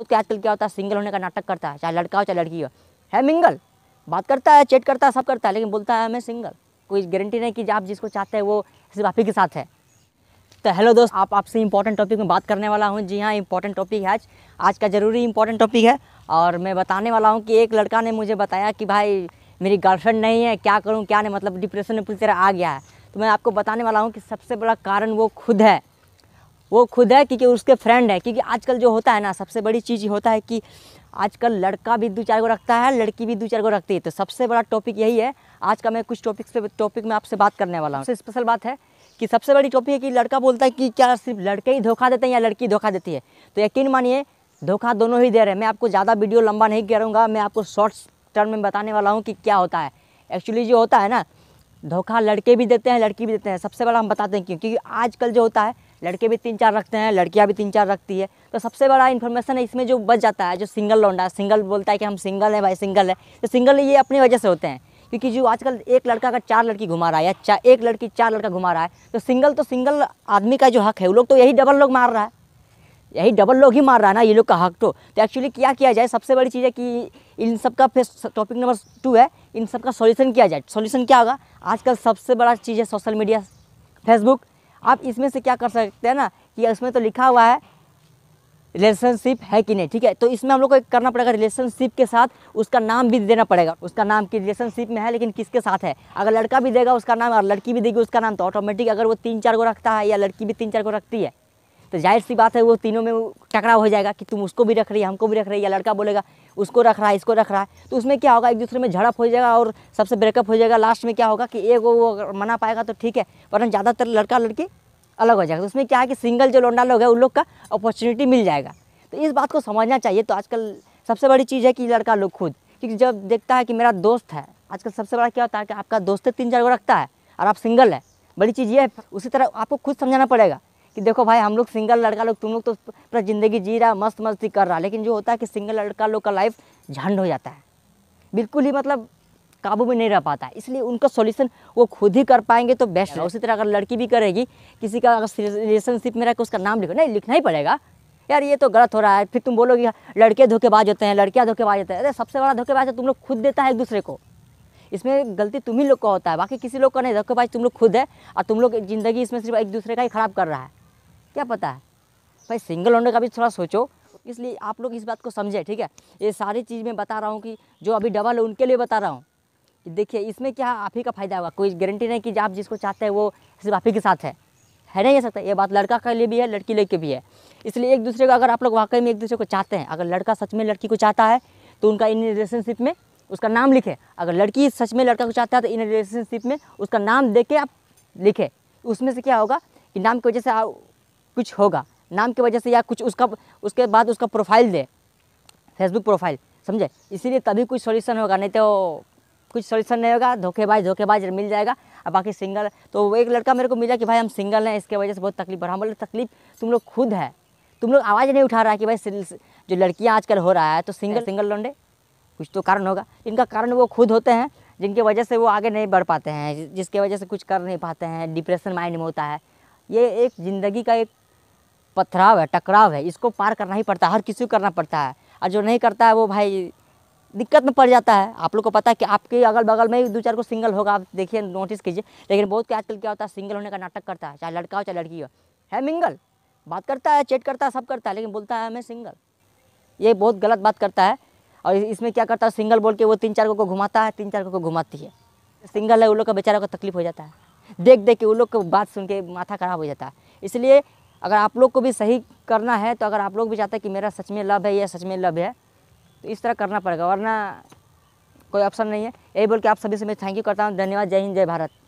बहुत क्या आजकल क्या होता है सिंगल होने का नाटक करता है चाहे लड़का हो चाहे लड़की हो है मिंगल बात करता है चेट करता है सब करता है लेकिन बोलता है मैं सिंगल कोई गारंटी नहीं कि आप जिसको चाहते हैं वो सिर्फ आप ही के साथ है तो हेलो दोस्त आप आपसे इंपॉर्टेंट टॉपिक में बात करने वाला हूँ जी हाँ इंपॉर्टेंट टॉपिक है आज आज का ज़रूरी इंपॉर्टेंट टॉपिक है और मैं बताने वाला हूँ कि एक लड़का ने मुझे बताया कि भाई मेरी गर्लफ्रेंड नहीं है क्या करूँ क्या नहीं मतलब डिप्रेशन में पूरी तरह आ गया है तो मैं आपको बताने वाला हूँ कि सबसे बड़ा कारण वो खुद है वो खुद है क्योंकि उसके फ्रेंड है क्योंकि आजकल जो होता है ना सबसे बड़ी चीज़ होता है कि आजकल लड़का भी दो चार को रखता है लड़की भी दो चार को रखती है तो सबसे बड़ा टॉपिक यही है आज का मैं कुछ टॉपिक्स पे टॉपिक में आपसे बात करने वाला हूँ सबसे स्पेशल बात है कि सबसे बड़ी टॉपिक है कि लड़का बोलता है कि क्या सिर्फ लड़के ही धोखा देते हैं या लड़की धोखा देती है तो यकीन मानिए धोखा दोनों ही दे रहे हैं मैं आपको ज़्यादा वीडियो लंबा नहीं करूँगा मैं आपको शॉर्ट टर्म में बताने वाला हूँ कि क्या होता है एक्चुअली जो होता है ना धोखा लड़के भी देते हैं लड़की भी देते हैं सबसे बड़ा हम बताते हैं क्यों क्योंकि आजकल जो होता है लड़के भी तीन चार रखते हैं लड़कियाँ भी तीन चार रखती है तो सबसे बड़ा इन्फॉर्मेशन है इसमें जो बच जाता है जो सिंगल लौंडा है सिंगल बोलता है कि हम सिंगल हैं भाई सिंगल है तो सिंगल ये अपनी वजह से होते हैं क्योंकि जो आजकल एक लड़का अगर चार लड़की घुमा रहा है या एक लड़की चार लड़का घुमा रहा है तो सिंगल तो सिंगल आदमी का जो हक है वो लोग तो यही डबल लोग मार रहा है यही डबल लोग ही मार रहा है ना ये लोग का हक तो तो एक्चुअली क्या किया जाए सबसे बड़ी चीज़ है कि इन सब का फिर टॉपिक नंबर टू है इन सब का सॉल्यूशन किया जाए सॉल्यूशन क्या होगा आजकल सबसे बड़ा चीज़ है सोशल मीडिया फेसबुक आप इसमें से क्या कर सकते हैं ना कि इसमें तो लिखा हुआ है रिलेशनशिप है कि नहीं ठीक है तो इसमें हम लोग को एक करना पड़ेगा रिलेशनशिप के साथ उसका नाम भी देना पड़ेगा उसका नाम कि रिलेशनशिप में है लेकिन किसके साथ है अगर लड़का भी देगा उसका नाम और लड़की भी देगी उसका नाम तो ऑटोमेटिक अगर वो तीन चार को रखता है या लड़की भी तीन चार को रखती है तो जाहिर सी बात है वो तीनों में टकराव हो जाएगा कि तुम उसको भी रख रही है हमको भी रख रही है या लड़का बोलेगा उसको रख रहा है इसको रख रहा है तो उसमें क्या होगा एक दूसरे में झड़प हो जाएगा और सबसे ब्रेकअप हो जाएगा लास्ट में क्या होगा कि एक वो मना पाएगा तो ठीक है वरना ज़्यादातर लड़का लड़की अलग हो जाएगा तो उसमें क्या है कि सिंगल जो लोंडा लोग है उन लोग का अपॉर्चुनिटी मिल जाएगा तो इस बात को समझना चाहिए तो आजकल सबसे बड़ी चीज़ है कि लड़का लोग खुद क्योंकि जब देखता है कि मेरा दोस्त है आजकल सबसे बड़ा क्या होता है कि आपका दोस्त तीन चार को रखता है और आप सिंगल है बड़ी चीज़ ये है उसी तरह आपको खुद समझाना पड़ेगा कि देखो भाई हम लोग सिंगल लड़का लोग तुम लोग तो पूरा ज़िंदगी जी रहा मस्त मस्ती कर रहा लेकिन जो होता है कि सिंगल लड़का लोग का लाइफ झंड हो जाता है बिल्कुल ही मतलब काबू में नहीं रह पाता है इसलिए उनका सॉल्यूशन वो खुद ही कर पाएंगे तो बेस्ट है उसी तरह अगर लड़की भी करेगी किसी का अगर रिलेशनशिप में रह के उसका नाम लिखो नहीं लिखना ही पड़ेगा यार ये तो गलत हो रहा है फिर तुम बोलोगे लड़के धोखेबाज होते हैं लड़कियाँ धोखेबाज होते हैं अरे सबसे बड़ा धोखेबाज है तो तुम लोग खुद देता है एक दूसरे को इसमें गलती तुम ही लोग का होता है बाकी किसी लोग का नहीं धोखेबाज तुम लोग खुद है और तुम लोग ज़िंदगी इसमें सिर्फ एक दूसरे का ही ख़राब कर रहा है क्या पता है भाई सिंगल होने का भी थोड़ा सोचो इसलिए आप लोग इस बात को समझें ठीक है ये सारी चीज़ मैं बता रहा हूँ कि जो अभी डबल है उनके लिए बता रहा हूँ देखिए इसमें क्या आप ही का फ़ायदा होगा कोई गारंटी नहीं कि आप जिसको चाहते हैं वो सिर्फ आप ही के साथ है है नहीं हो तो- सकता ये बात लड़का के लिए भी है लड़की लेके के भी है इसलिए एक दूसरे को अगर आप लोग वाकई में एक दूसरे को चाहते हैं अगर लड़का सच में लड़की को चाहता है तो उनका इन रिलेशनशिप में उसका नाम लिखे अगर लड़की सच में लड़का को चाहता है तो इन रिलेशनशिप में उसका नाम दे के आप लिखे उसमें से क्या होगा कि नाम की वजह से कुछ होगा नाम की वजह से या कुछ उसका उसके बाद उसका प्रोफाइल दे फेसबुक प्रोफाइल समझे इसीलिए तभी कुछ सोल्यूशन होगा नहीं तो कुछ सोल्यूशन नहीं होगा धोखेबाज धोखेबाज मिल जाएगा और बाकी सिंगल तो वो एक लड़का मेरे को मिला कि भाई हम सिंगल हैं इसके वजह से बहुत तकलीफ बढ़ा बोले तकलीफ तुम लोग खुद है तुम लोग आवाज़ नहीं उठा रहा है कि भाई जो लड़कियाँ आजकल हो रहा है तो सिंगल सिंगल लौंडे कुछ तो कारण होगा इनका कारण वो खुद होते हैं जिनके वजह से वो आगे नहीं बढ़ पाते हैं जिसके वजह से कुछ कर नहीं पाते हैं डिप्रेशन माइंड में होता है ये एक ज़िंदगी का एक पथराव है टकराव है इसको पार करना ही पड़ता है हर किसी को करना पड़ता है और जो नहीं करता है वो भाई दिक्कत में पड़ जाता है आप लोग को पता है कि आपके अगल बगल में दो चार को सिंगल होगा आप देखिए नोटिस कीजिए लेकिन बहुत क्या आजकल क्या होता है सिंगल होने का नाटक करता है चाहे लड़का हो चाहे लड़की हो है मिंगल बात करता है चेट करता है सब करता है लेकिन बोलता है मैं सिंगल ये बहुत गलत बात करता है और इसमें क्या करता है सिंगल बोल के वो तीन चार को घुमाता है तीन चार को घुमाती है सिंगल है उन लोग का बेचारा को तकलीफ हो जाता है देख देख के उन लोग को बात सुन के माथा खराब हो जाता है इसलिए अगर आप लोग को भी सही करना है तो अगर आप लोग भी चाहते हैं कि मेरा सच में लव है या सच में लव है तो इस तरह करना पड़ेगा वरना कोई ऑप्शन नहीं है यही बोल के आप सभी से मैं थैंक यू करता हूँ धन्यवाद जय हिंद जय भारत